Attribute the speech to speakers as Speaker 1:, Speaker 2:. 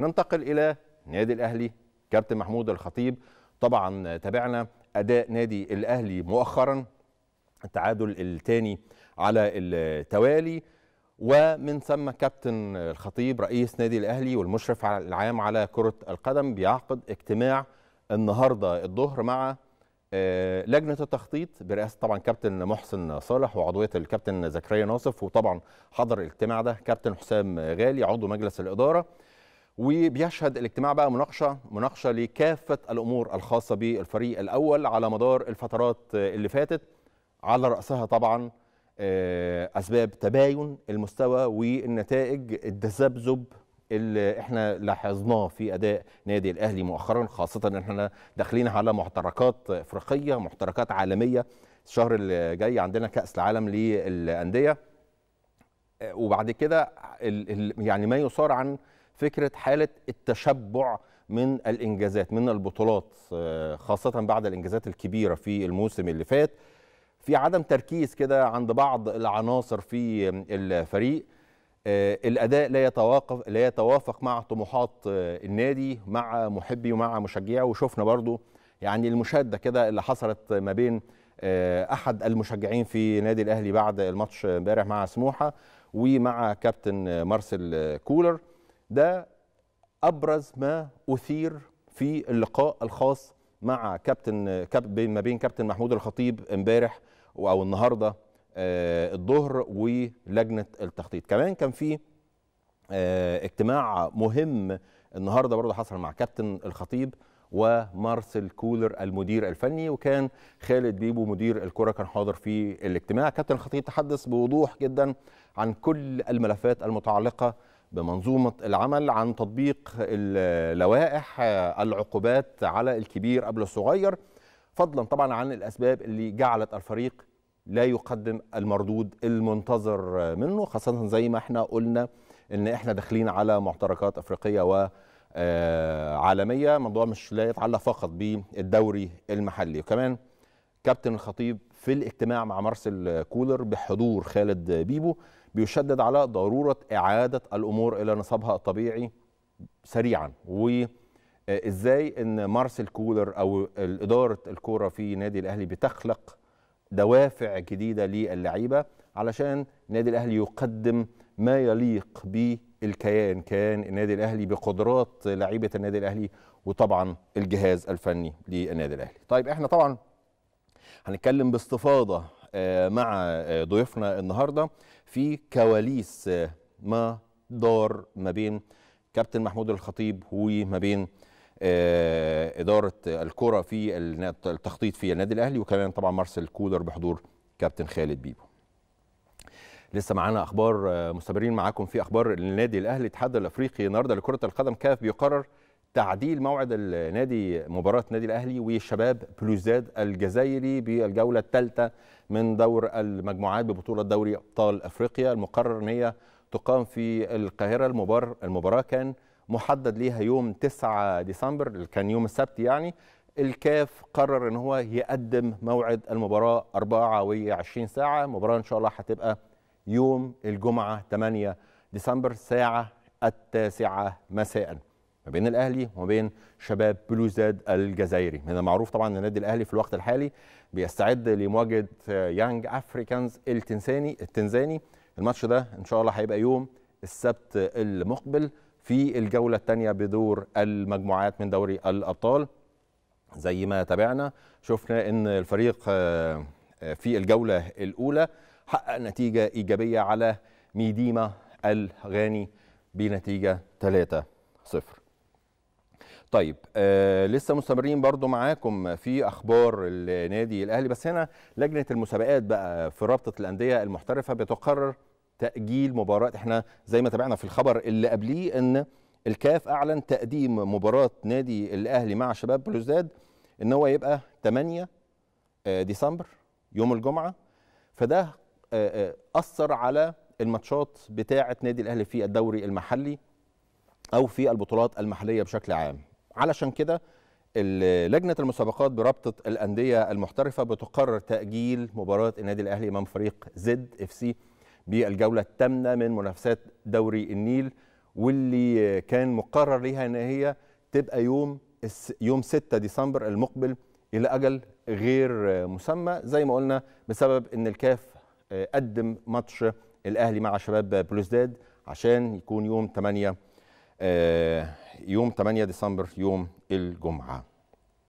Speaker 1: ننتقل إلى نادي الأهلي كابتن محمود الخطيب طبعا تابعنا أداء نادي الأهلي مؤخرا التعادل الثاني على التوالي ومن ثم كابتن الخطيب رئيس نادي الأهلي والمشرف العام على كرة القدم بيعقد اجتماع النهاردة الظهر مع آه، لجنة التخطيط برئاسة طبعا كابتن محسن صالح وعضوية الكابتن زكريا ناصف وطبعا حضر الاجتماع ده كابتن حسام غالي عضو مجلس الإدارة وبيشهد الاجتماع بقى مناقشه مناقشه لكافه الامور الخاصه بالفريق الاول على مدار الفترات اللي فاتت على راسها طبعا آه، اسباب تباين المستوى والنتائج التذبذب اللي احنا لاحظناه في اداء نادي الاهلي مؤخرا خاصه ان احنا داخلين على محتركات افريقيه محتركات عالميه الشهر الجاي عندنا كاس العالم للانديه آه، وبعد كده يعني ما يصار عن فكره حاله التشبع من الانجازات من البطولات آه، خاصه بعد الانجازات الكبيره في الموسم اللي فات في عدم تركيز كده عند بعض العناصر في الفريق آه، الاداء لا يتوافق لا يتوافق مع طموحات آه، النادي مع محبي ومع مشجعه وشفنا برضو يعني المشاده كده اللي حصلت ما بين احد المشجعين في نادي الاهلي بعد الماتش امبارح مع سموحه ومع كابتن مارسيل كولر ده ابرز ما اثير في اللقاء الخاص مع كابتن كاب ما بين كابتن محمود الخطيب امبارح او النهارده آه، الظهر ولجنه التخطيط كمان كان في آه، اجتماع مهم النهارده برضه حصل مع كابتن الخطيب ومارسيل كولر المدير الفني وكان خالد بيبو مدير الكره كان حاضر في الاجتماع كابتن الخطيب تحدث بوضوح جدا عن كل الملفات المتعلقه بمنظومة العمل عن تطبيق اللوائح العقوبات على الكبير قبل الصغير فضلا طبعا عن الأسباب اللي جعلت الفريق لا يقدم المردود المنتظر منه خاصة زي ما احنا قلنا ان احنا داخلين على محتركات افريقية وعالمية آه، موضوع مش لا يتعلق فقط بالدوري المحلي وكمان كابتن الخطيب في الاجتماع مع مارسيل كولر بحضور خالد بيبو بيشدد على ضرورة إعادة الأمور إلى نصابها الطبيعي سريعا وإزاي أن مارسيل كولر أو إدارة الكورة في نادي الأهلي بتخلق دوافع جديدة للعيبة علشان النادي الأهلي يقدم ما يليق بالكيان كان النادي الأهلي بقدرات لعيبة النادي الأهلي وطبعا الجهاز الفني للنادي الأهلي طيب إحنا طبعا هنتكلم باستفاضه آه، مع آه، ضيوفنا النهارده في كواليس آه، ما دار ما بين كابتن محمود الخطيب وما بين اداره الكره في التخطيط في النادي الاهلي وكمان طبعا مارسيل كولر بحضور كابتن خالد بيبو لسه معانا اخبار مستمرين معاكم في اخبار النادي الاهلي الاتحاد الافريقي النهارده لكره القدم كاف بيقرر تعديل موعد النادي مباراه النادي الاهلي وشباب بلوزداد الجزائري بالجوله الثالثه من دور المجموعات ببطوله دوري ابطال افريقيا المقرر ان هي تقام في القاهره المبار المباراه كان محدد ليها يوم 9 ديسمبر كان يوم السبت يعني الكاف قرر ان هو يقدم موعد المباراه 24 ساعه المباراه ان شاء الله هتبقى يوم الجمعه 8 ديسمبر ساعه التاسعه مساء ما بين الاهلي وما بين شباب بلوزداد الجزائري من المعروف طبعا ان النادي الاهلي في الوقت الحالي بيستعد لمواجهه يانج افريكانز التنساني التنزاني الماتش ده ان شاء الله هيبقى يوم السبت المقبل في الجوله الثانيه بدور المجموعات من دوري الابطال زي ما تابعنا شفنا ان الفريق آه، آه، في الجوله الاولى حقق نتيجه ايجابيه على ميديما الغاني بنتيجه 3 0 طيب آه لسه مستمرين برضو معاكم في اخبار النادي الاهلي بس هنا لجنه المسابقات بقى في رابطه الانديه المحترفه بتقرر تاجيل مباراه احنا زي ما تابعنا في الخبر اللي قبليه ان الكاف اعلن تقديم مباراه نادي الاهلي مع شباب بلوزداد ان هو يبقى 8 آه، ديسمبر يوم الجمعه فده آه، آه، اثر على الماتشات بتاعه نادي الاهلي في الدوري المحلي او في البطولات المحليه بشكل عام علشان كده لجنة المسابقات برابطة الأندية المحترفة بتقرر تأجيل مباراة النادي الأهلي أمام فريق زد اف سي بالجولة الثامنة من منافسات دوري النيل واللي كان مقرر ليها ان هي تبقى يوم يوم 6 ديسمبر المقبل الى اجل غير مسمى زي ما قلنا بسبب ان الكاف آه، قدم ماتش الاهلي مع شباب بلوزداد عشان يكون يوم 8 آه، يوم 8 ديسمبر يوم الجمعه